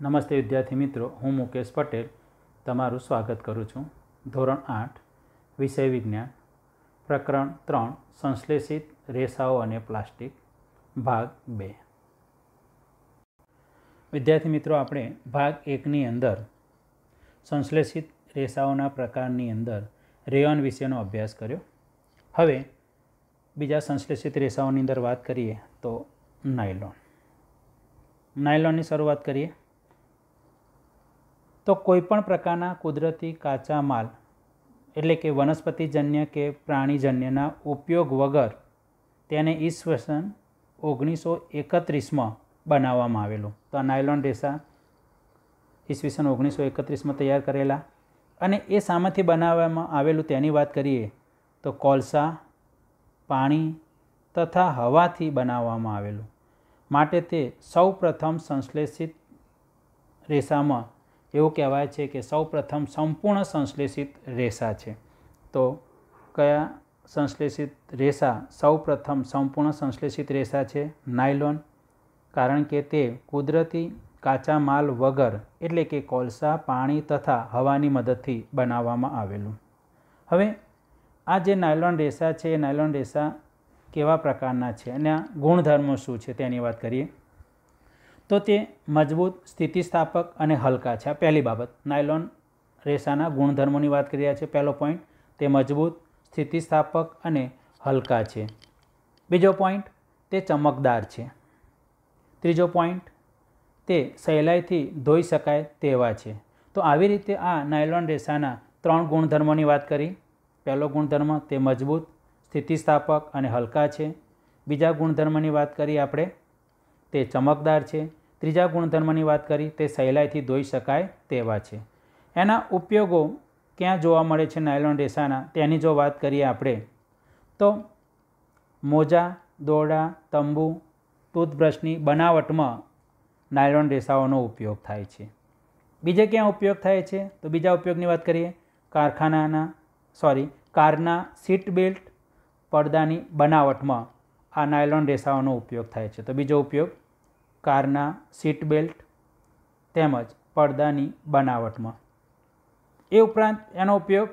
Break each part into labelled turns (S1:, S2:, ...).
S1: નમસ્તે વિદ્યાર્થી મિત્રો હું મુકેશ પટેલ તમારું સ્વાગત કરું છું ધોરણ આઠ વિષય વિજ્ઞાન પ્રકરણ ત્રણ સંશ્લેષિત રેસાઓ અને પ્લાસ્ટિક ભાગ બે વિદ્યાર્થી મિત્રો આપણે ભાગ એકની અંદર સંશ્લેષિત રેસાઓના પ્રકારની અંદર રેયોન વિશેનો અભ્યાસ કર્યો હવે બીજા સંશ્લેષિત રેસાઓની અંદર વાત કરીએ તો નાયલોન નાયલોનની શરૂઆત કરીએ તો કોઈપણ પ્રકારના કુદરતી કાચા માલ એટલે કે વનસ્પતિજન્ય કે પ્રાણીજન્યના ઉપયોગ વગર તેને ઈસવસન ઓગણીસો એકત્રીસમાં બનાવવામાં આવેલું તો આ નાયલોન રેસા ઈસવીસન ઓગણીસો એકત્રીસમાં તૈયાર કરેલા અને એ સામેથી બનાવવામાં આવેલું તેની વાત કરીએ તો કોલસા પાણી તથા હવાથી બનાવવામાં આવેલું માટે તે સૌ પ્રથમ સંશ્લેષિત રેસામાં એવું કહેવાય છે કે સૌપ્રથમ સંપૂર્ણ સંશ્લેષિત રેસા છે તો કયા સંશ્લેષિત રેસા સૌપ્રથમ સંપૂર્ણ સંશ્લેષિત રેસા છે નાયલોન કારણ કે તે કુદરતી કાચા માલ વગર એટલે કે કોલસા પાણી તથા હવાની મદદથી બનાવવામાં આવેલું હવે આ જે નાયલોન રેસા છે એ નાયલોન રેસા કેવા પ્રકારના છે અને આ ગુણધર્મો શું છે તેની વાત કરીએ તો તે મજબૂત સ્થિતિસ્થાપક અને હલકા છે આ પહેલી બાબત નાયલોન રેસાના ગુણધર્મોની વાત કરી રહ્યા છે પહેલો પોઈન્ટ તે મજબૂત સ્થિતિસ્થાપક અને હલકા છે બીજો પોઈન્ટ તે ચમકદાર છે ત્રીજો પોઈન્ટ તે સહેલાઈથી ધોઈ શકાય તેવા છે તો આવી રીતે આ નાયલોન રેસાના ત્રણ ગુણધર્મોની વાત કરી પહેલો ગુણધર્મ તે મજબૂત સ્થિતિસ્થાપક અને હલકા છે બીજા ગુણધર્મની વાત કરી આપણે તે ચમકદાર છે ત્રીજા ગુણધર્મની વાત કરી તે સહેલાઈથી ધોઈ શકાય તેવા છે એના ઉપયોગો ક્યાં જોવા મળે છે નાયલોન રેસાના તેની જો વાત કરીએ આપણે તો મોજા દોરડા તંબુ ટૂથબ્રશની બનાવટમાં નાયલોન રેસાઓનો ઉપયોગ થાય છે બીજે ક્યાં ઉપયોગ થાય છે તો બીજા ઉપયોગની વાત કરીએ કારખાનાના સોરી કારના સીટ બેલ્ટ પડદાની બનાવટમાં આ નાયલોન રેસાઓનો ઉપયોગ થાય છે તો બીજો ઉપયોગ કારના સીટ બેલ્ટ તેમજ પડદાની બનાવટમાં એ ઉપરાંત એનો ઉપયોગ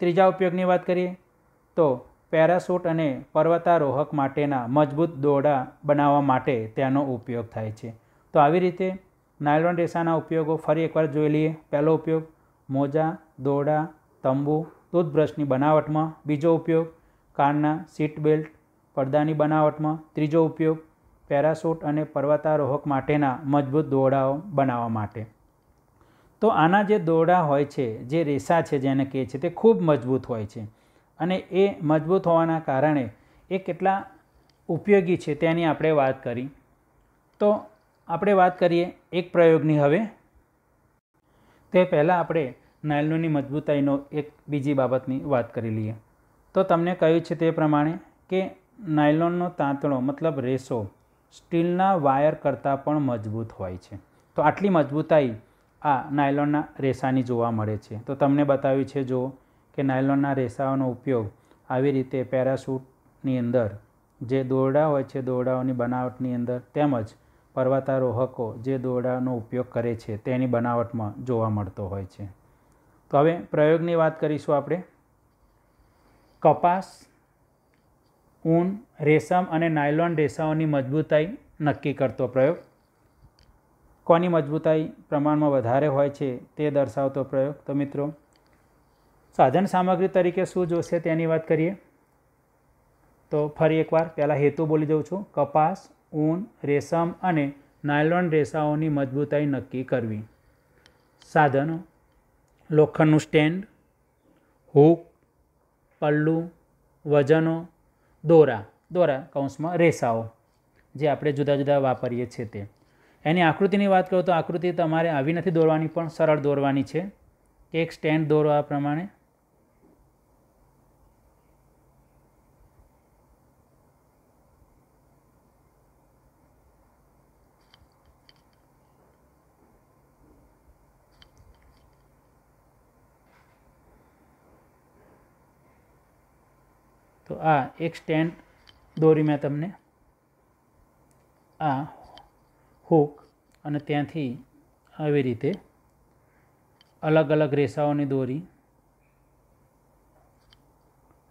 S1: ત્રીજા ઉપયોગની વાત કરીએ તો પેરાસૂટ અને પર્વતારોહક માટેના મજબૂત દોરડા બનાવવા માટે તેનો ઉપયોગ થાય છે તો આવી રીતે નાયલોન રેસાના ઉપયોગો ફરી એકવાર જોઈ લઈએ પહેલો ઉપયોગ મોજા દોરડા તંબુ ટૂથબ્રશની બનાવટમાં બીજો ઉપયોગ કારના સીટ બેલ્ટ પડદાની બનાવટમાં ત્રીજો ઉપયોગ પેરાસૂટ અને પર્વતારોહક માટેના મજબૂત દોરડાઓ બનાવવા માટે તો આના જે દોરડા હોય છે જે રેસા છે જેને કહે છે તે ખૂબ મજબૂત હોય છે અને એ મજબૂત હોવાના કારણે એ કેટલા ઉપયોગી છે તેની આપણે વાત કરી તો આપણે વાત કરીએ એક પ્રયોગની હવે તે પહેલાં આપણે નાયલોનની મજબૂતાઈનો એક બીજી બાબતની વાત કરી લઈએ તો તમને કહ્યું છે તે પ્રમાણે કે નાયલોનનો તાંતણો મતલબ રેસો સ્ટીલના વાયર કરતાં પણ મજબૂત હોય છે તો આટલી મજબૂતાઈ આ નાયલોનના રેસાની જોવા મળે છે તો તમને બતાવ્યું છે જો કે નાયલોનના રેસાઓનો ઉપયોગ આવી રીતે પેરાસૂટની અંદર જે દોરડા હોય છે દોરડાઓની બનાવટની અંદર તેમજ પર્વતારોહકો જે દોરડાનો ઉપયોગ કરે છે તેની બનાવટમાં જોવા મળતો હોય છે તો હવે પ્રયોગની વાત કરીશું આપણે કપાસ ઊન રેશમ અને નાયલોન રેસાઓની મજબૂતાઈ નક્કી કરતો પ્રયોગ કોની મજબૂતાઈ પ્રમાણમાં વધારે હોય છે તે દર્શાવતો પ્રયોગ તો મિત્રો સાધન સામગ્રી તરીકે શું જોશે તેની વાત કરીએ તો ફરી એકવાર પહેલાં હેતુ બોલી જાઉં છું કપાસ ઊન રેશમ અને નાયલોન રેસાઓની મજબૂતાઈ નક્કી કરવી સાધનો લોખંડનું સ્ટેન્ડ હૂક પલ્લું વજનો દોરા દોરા કૌંસમાં રેસાઓ જે આપણે જુદા જુદા વાપરીએ છીએ તે એની આકૃતિની વાત કરું તો આકૃતિ તમારે આવી નથી દોરવાની પણ સરળ દોરવાની છે એક સ્ટેન્ડ દોરવા પ્રમાણે આ એક સ્ટેન્ડ દોરી મેં તમને આ હુક અને ત્યાંથી આવી રીતે અલગ અલગ રેસાઓની દોરી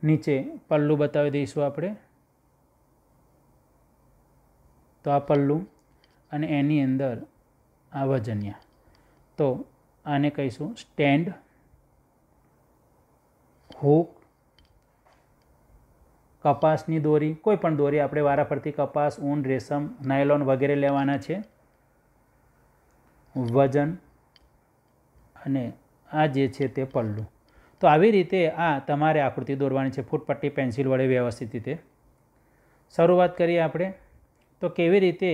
S1: નીચે પલ્લું બતાવી દઈશું આપણે તો આ પલ્લું અને એની અંદર આ વજનિયા તો આને કહીશું સ્ટેન્ડ હુક કપાસની દોરી કોઈ પણ દોરી આપણે વારાફરતી કપાસ ઊન રેશમ નાયલોન વગેરે લેવાના છે વજન અને આ જે છે તે પલ્લું તો આવી રીતે આ તમારે આકૃતિ દોરવાની છે ફૂટપટ્ટી પેન્સિલ વડે વ્યવસ્થિત રીતે શરૂઆત કરીએ આપણે તો કેવી રીતે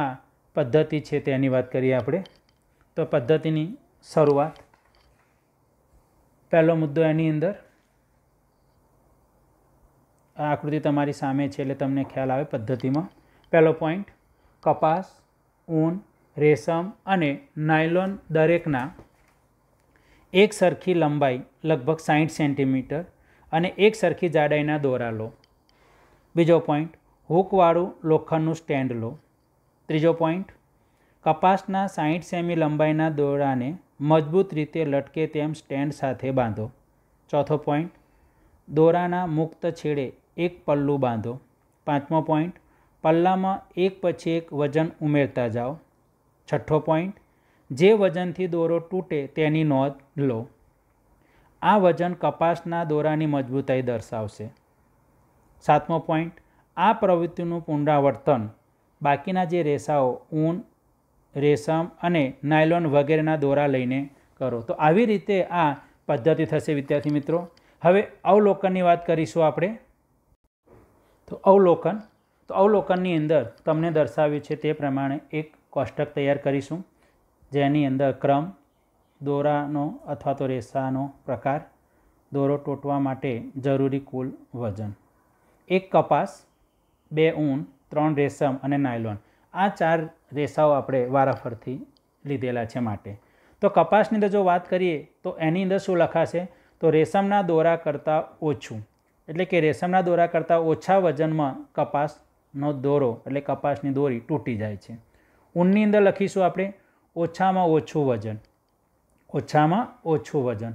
S1: આ પદ્ધતિ છે તેની વાત કરીએ આપણે તો પદ્ધતિની શરૂઆત પહેલો મુદ્દો એની અંદર આ આકૃતિ તમારી સામે છે એટલે તમને ખ્યાલ આવે પદ્ધતિમાં પહેલો પોઈન્ટ કપાસ ઊન રેશમ અને નાયલોન દરેકના એક સરખી લંબાઈ લગભગ સાઠ સેન્ટીમીટર અને એક સરખી જાડાઈના દોરા લો બીજો પોઈન્ટ હૂકવાળું લોખંડનું સ્ટેન્ડ લો ત્રીજો પોઈન્ટ કપાસના સાઠ સેમી લંબાઈના દોરાને મજબૂત રીતે લટકે તેમ સ્ટેન્ડ સાથે બાંધો ચોથો પોઈન્ટ દોરાના મુક્ત છેડે એક પલ્લું બાંધો પાંચમો પોઈન્ટ પલ્લામાં એક પછી એક વજન ઉમેરતા જાઓ છઠ્ઠો પોઈન્ટ જે વજનથી દોરો તૂટે તેની નોંધ લો આ વજન કપાસના દોરાની મજબૂતાઈ દર્શાવશે સાતમો પોઈન્ટ આ પ્રવૃત્તિનું પુનરાવર્તન બાકીના જે રેસાઓ ઊન રેશમ અને નાયલોન વગેરેના દોરા લઈને કરો તો આવી રીતે આ પદ્ધતિ થશે વિદ્યાર્થી મિત્રો હવે અવલોકનની વાત કરીશું આપણે તો અવલોકન તો અવલોકનની અંદર તમને દર્શાવ્યું છે તે પ્રમાણે એક કોષ્ટક તૈયાર કરીશું જેની અંદર ક્રમ દોરાનો અથવા તો રેસાનો પ્રકાર દોરો તૂટવા માટે જરૂરી કુલ વજન એક કપાસ બે ઊન ત્રણ રેશમ અને નાયલોન આ ચાર રેસાઓ આપણે વારાફરથી લીધેલા છે માટે તો કપાસની અંદર જો વાત કરીએ તો એની અંદર શું લખાશે તો રેશમના દોરા કરતાં ઓછું એટલે કે રેશમના દોરા કરતાં ઓછા વજનમાં કપાસનો દોરો એટલે કપાસની દોરી તૂટી જાય છે ઊનની અંદર લખીશું આપણે ઓછામાં ઓછું વજન ઓછામાં ઓછું વજન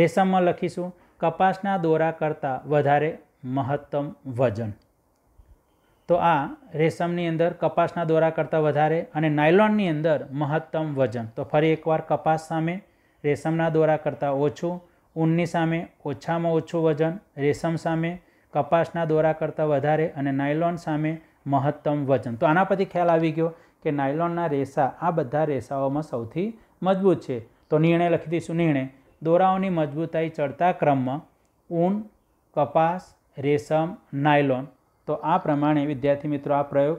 S1: રેશમમાં લખીશું કપાસના દોરા કરતાં વધારે મહત્તમ વજન તો આ રેશમની અંદર કપાસના દોરા કરતાં વધારે અને નાયલોનની અંદર મહત્તમ વજન તો ફરી એકવાર કપાસ સામે રેશમના દોરા કરતાં ઓછું ઊનની સામે ઓછામાં ઓછું વજન રેશમ સામે કપાસના દોરા કરતાં વધારે અને નાયલોન સામે મહત્તમ વજન તો આના પરથી ખ્યાલ આવી ગયો કે નાયલોનના રેસા આ બધા રેસાઓમાં સૌથી મજબૂત છે તો નિર્ણય લખી દઈશું નિર્ણય દોરાઓની મજબૂતાઈ ચડતા ક્રમમાં ઊન કપાસ રેશમ નાયલોન તો આ પ્રમાણે વિદ્યાર્થી મિત્રો આ પ્રયોગ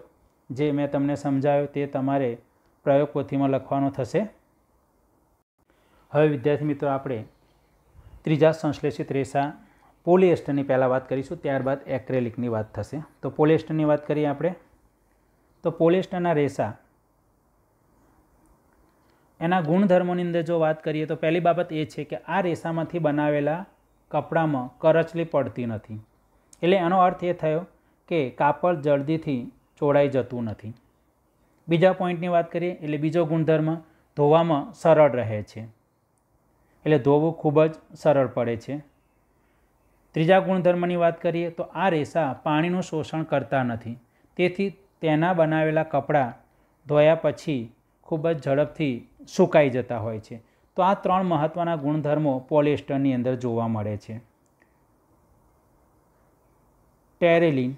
S1: જે મેં તમને સમજાવ્યો તે તમારે પ્રયોગ પોથીમાં લખવાનો થશે હવે વિદ્યાર્થી મિત્રો આપણે ત્રીજા સંશ્લેષિત રેસા પોલિએસ્ટરની પહેલાં વાત કરીશું ત્યારબાદ એક્રેલિકની વાત થશે તો પોલિએસ્ટરની વાત કરીએ આપણે તો પોલિએસ્ટરના રેસા એના ગુણધર્મોની અંદર જો વાત કરીએ તો પહેલી બાબત એ છે કે આ રેસામાંથી બનાવેલા કપડામાં કરચલી પડતી નથી એટલે એનો અર્થ એ થયો કે કાપડ જલ્દીથી ચોડાઈ જતું નથી બીજા પોઈન્ટની વાત કરીએ એટલે બીજો ગુણધર્મ ધોવામાં સરળ રહે છે એટલે ધોવું ખૂબ જ સરળ પડે છે ત્રીજા ગુણધર્મની વાત કરીએ તો આ રેસા પાણીનું શોષણ કરતા નથી તેથી તેના બનાવેલા કપડાં ધોયા પછી ખૂબ જ ઝડપથી સુકાઈ જતા હોય છે તો આ ત્રણ મહત્ત્વના ગુણધર્મો પોલિએસ્ટરની અંદર જોવા મળે છે ટેરેલિન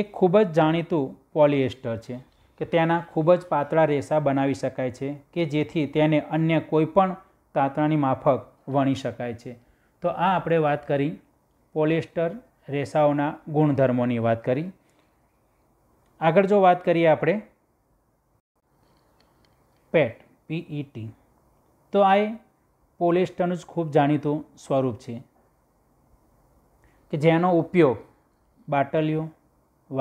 S1: એક ખૂબ જ જાણીતું પોલિએસ્ટર છે કે તેના ખૂબ જ પાતળા રેસા બનાવી શકાય છે કે જેથી તેને અન્ય કોઈપણ તાંતણાની માફક વણી શકાય છે તો આ આપણે વાત કરી પોલિસ્ટર રેસાઓના ગુણધર્મોની વાત કરી આગળ જો વાત કરીએ આપણે પેટ પીઈટી e તો આ એ પોલિસ્ટરનું જ ખૂબ જાણીતું સ્વરૂપ છે કે જેનો ઉપયોગ બાટલીઓ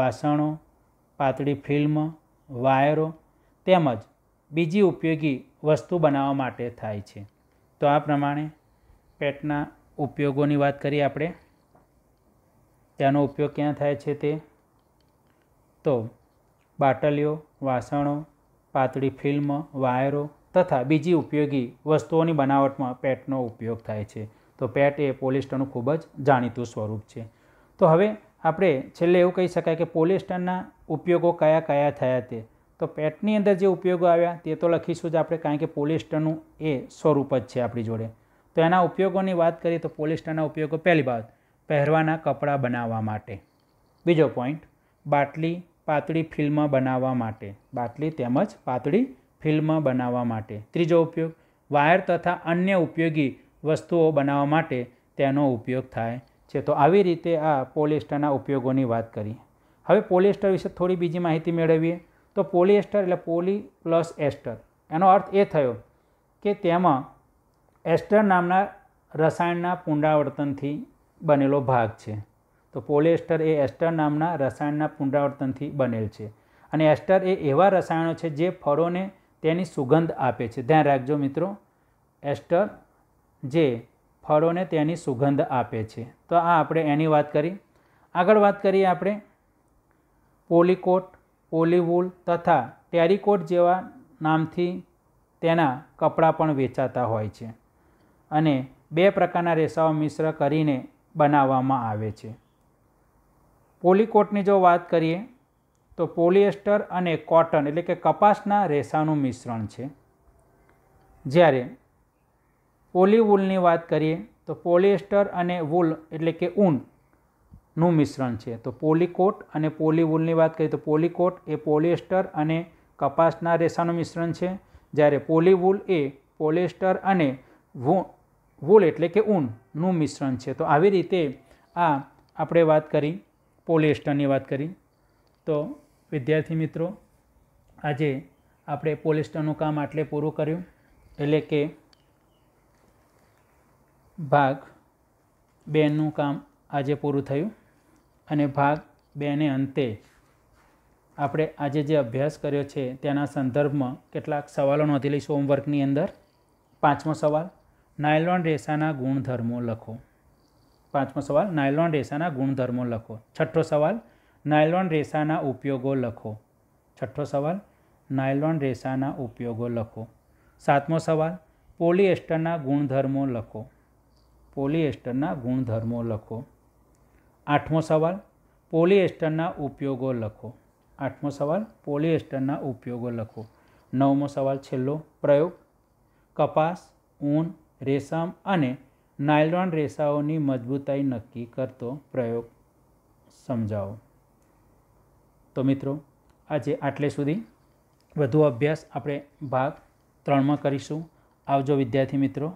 S1: વાસણો પાતળી ફિલ્મ વાયરો તેમજ બીજી ઉપયોગી વસ્તુ બનાવવા માટે થાય છે તો આ પ્રમાણે પેટના ઉપયોગોની વાત કરીએ આપણે ત્યાંનો ઉપયોગ ક્યાં થાય છે તે તો બાટલીઓ વાસણો પાતળી ફિલ્મ વાયરો તથા બીજી ઉપયોગી વસ્તુઓની બનાવટમાં પેટનો ઉપયોગ થાય છે તો પેટ એ પોલિસ્ટરનું ખૂબ જ જાણીતું સ્વરૂપ છે તો હવે આપણે છેલ્લે એવું કહી શકાય કે પોલિસ્ટરના ઉપયોગો કયા કયા થયા તે તો પેટની અંદર જે ઉપયોગો આવ્યા તે તો લખીશું જ આપણે કારણ કે પોલિસ્ટરનું એ સ્વરૂપ જ છે આપણી જોડે તો એના ઉપયોગોની વાત કરીએ તો પોલિસ્ટરના ઉપયોગો પહેલી બાબત પહેરવાના કપડાં બનાવવા માટે બીજો પોઈન્ટ બાટલી પાતળી ફિલ્મ બનાવવા માટે બાટલી તેમજ પાતળી ફિલ્મ બનાવવા માટે ત્રીજો ઉપયોગ વાયર તથા અન્ય ઉપયોગી વસ્તુઓ બનાવવા માટે તેનો ઉપયોગ થાય છે તો આવી રીતે આ પોલિસ્ટરના ઉપયોગોની વાત કરીએ હવે પોલિસ્ટર વિશે થોડી બીજી માહિતી મેળવીએ તો પોલિએસ્ટર એટલે પોલી પ્લસ એસ્ટર એનો અર્થ એ થયો કે તેમાં એસ્ટર નામના રસાયણના પુનરાવર્તનથી બનેલો ભાગ છે તો પોલિએસ્ટર એ એસ્ટર નામના રસાયણના પુનરાવર્તનથી બનેલ છે અને એસ્ટર એ એવા રસાયણો છે જે ફળોને તેની સુગંધ આપે છે ધ્યાન રાખજો મિત્રો એસ્ટર જે ફળોને તેની સુગંધ આપે છે તો આ આપણે એની વાત કરી આગળ વાત કરીએ આપણે પોલીકોટ પોલીવુલ તથા ટેરિકોટ જેવા નામથી તેના કપડાં પણ વેચાતા હોય છે અને બે પ્રકારના રેસાઓ મિશ્ર કરીને બનાવવામાં આવે છે પોલીકોટની જો વાત કરીએ તો પોલિએસ્ટર અને કોટન એટલે કે કપાસના રેસાનું મિશ્રણ છે જ્યારે પોલીવૂલની વાત કરીએ તો પોલિએસ્ટર અને વૂલ એટલે કે ઊન નું મિશ્રણ છે તો પોલીકોટ અને પોલીવુલની વાત કરીએ તો પોલીકોટ એ પોલિએસ્ટર અને કપાસના રેસાનું મિશ્રણ છે જ્યારે પોલીવુલ એ પોલિએસ્ટર અને વૂલ એટલે કે ઊનનું મિશ્રણ છે તો આવી રીતે આ આપણે વાત કરી પોલિએસ્ટરની વાત કરી તો વિદ્યાર્થી મિત્રો આજે આપણે પોલિએસ્ટરનું કામ આટલે પૂરું કર્યું એટલે કે ભાગ બેનનું કામ આજે પૂરું થયું અને ભાગ બેને અંતે આપણે આજે જે અભ્યાસ કર્યો છે તેના સંદર્ભમાં કેટલાક સવાલો નોંધી લઈશું હોમવર્કની અંદર પાંચમો સવાલ નાયલોન રેસાના ગુણધર્મો લખો પાંચમો સવાલ નાયલોન રેસાના ગુણધર્મો લખો છઠ્ઠો સવાલ નાયલોન રેસાના ઉપયોગો લખો છઠ્ઠો સવાલ નાયલોન રેસાના ઉપયોગો લખો સાતમો સવાલ પોલિએસ્ટરના ગુણધર્મો લખો પોલિએસ્ટરના ગુણધર્મો લખો આઠમો સવાલ પોલિએસ્ટરના ઉપયોગો લખો આઠમો સવાલ પોલિએસ્ટરના ઉપયોગો લખો નવમો સવાલ છેલ્લો પ્રયોગ કપાસ ઊન રેશમ અને નાયલોન રેસાઓની મજબૂતાઈ નક્કી કરતો પ્રયોગ સમજાવો તો મિત્રો આજે આટલે સુધી વધુ અભ્યાસ આપણે ભાગ ત્રણમાં કરીશું આવજો વિદ્યાર્થી મિત્રો